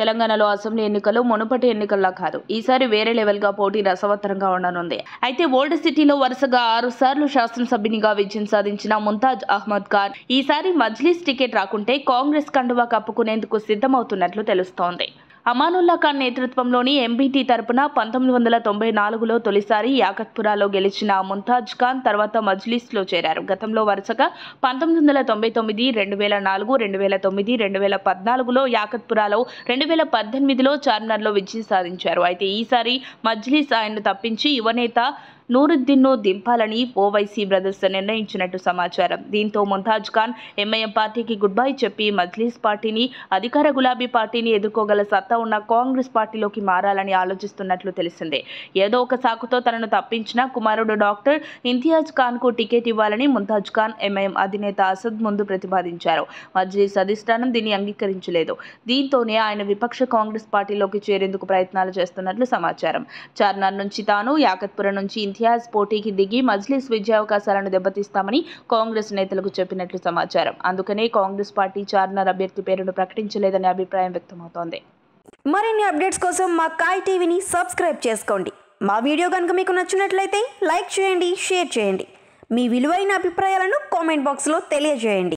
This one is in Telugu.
తెలంగాణలో అసెంబ్లీ ఎన్నికలు మునుపటి ఎన్నికల్లా కాదు ఈసారి వేరే లెవెల్గా పోటీ రసవత్తరంగా ఉండనుంది అయితే ఓల్డ్ సిటీలో వరుసగా ఆరు సార్లు శాసనసభ్యునిగా విజయం సాధించిన ముంతాజ్ అహ్మద్ ఖాన్ ఈసారి మజ్లీస్ టికెట్ రాకుంటే కాంగ్రెస్ కండువా కప్పుకునేందుకు సిద్ధమవుతున్నట్లు తెలుస్తోంది అమానుల్లా ఖాన్ నేతృత్వంలోని ఎంబీటీ తరపున పంతొమ్మిది వందల తొంభై నాలుగులో తొలిసారి యాకత్పురాలో గెలిచిన ముంతాజ్ ఖాన్ తర్వాత మజ్లిస్లో చేరారు గతంలో వరుసగా పంతొమ్మిది వందల తొంభై తొమ్మిది రెండు వేల నాలుగు రెండు వేల తొమ్మిది రెండు వేల పద్నాలుగులో యాకత్పురాలో రెండు వేల పద్దెనిమిదిలో చార్మినార్లో విజయం సాధించారు అయితే ఈసారి మజ్లిస్ ఆయన్ను తప్పించి యువనేత నూరుద్దీన్ను దింపాలని ఓవైసీ బ్రదర్స్ నిర్ణయించినట్టు సమాచారం దీంతో ముంతాజ్ ఖాన్ ఎంఐఎం పార్టీకి గుడ్ బై చెప్పి మజ్లీస్ పార్టీని అధికార గులాబీ పార్టీని ఎదుర్కోగల సత్తా ఉన్న కాంగ్రెస్ పార్టీలోకి మారాలని ఆలోచిస్తున్నట్లు తెలిసిందే ఏదో ఒక సాకుతో తనను తప్పించిన కుమారుడు డాక్టర్ ఇంతియాజ్ ఖాన్ కు టికెట్ ఇవ్వాలని ముంతాజ్ ఖాన్ ఎంఐఎం అధినేత అసద్ ముందు ప్రతిపాదించారు మజ్లీస్ అధిష్టానం దీన్ని అంగీకరించలేదు దీంతోనే ఆయన విపక్ష కాంగ్రెస్ పార్టీలోకి చేరేందుకు ప్రయత్నాలు చేస్తున్నట్లు సమాచారం చార్నార్ నుంచి తాను యాకత్పురం నుంచి ఇంతియాజ్ పోటీకి దిగి మజ్లిస్ విద్యావకాశాలను దెబ్బతీస్తామని కాంగ్రెస్ నేతలకు చెప్పినట్లు సమాచారం అందుకనే కాంగ్రెస్ పార్టీ చార్నర్ అభ్యర్థి పేరును ప్రకటించలేదనే అభిప్రాయం వ్యక్తమవుతోంది మరిన్ని అప్డేట్స్ కోసం మా కాయ్ టీవీని సబ్స్క్రైబ్ చేసుకోండి మా వీడియో కనుక మీకు నచ్చినట్లయితే లైక్ చేయండి షేర్ చేయండి మీ విలువైన అభిప్రాయాలను కామెంట్ బాక్స్లో తెలియజేయండి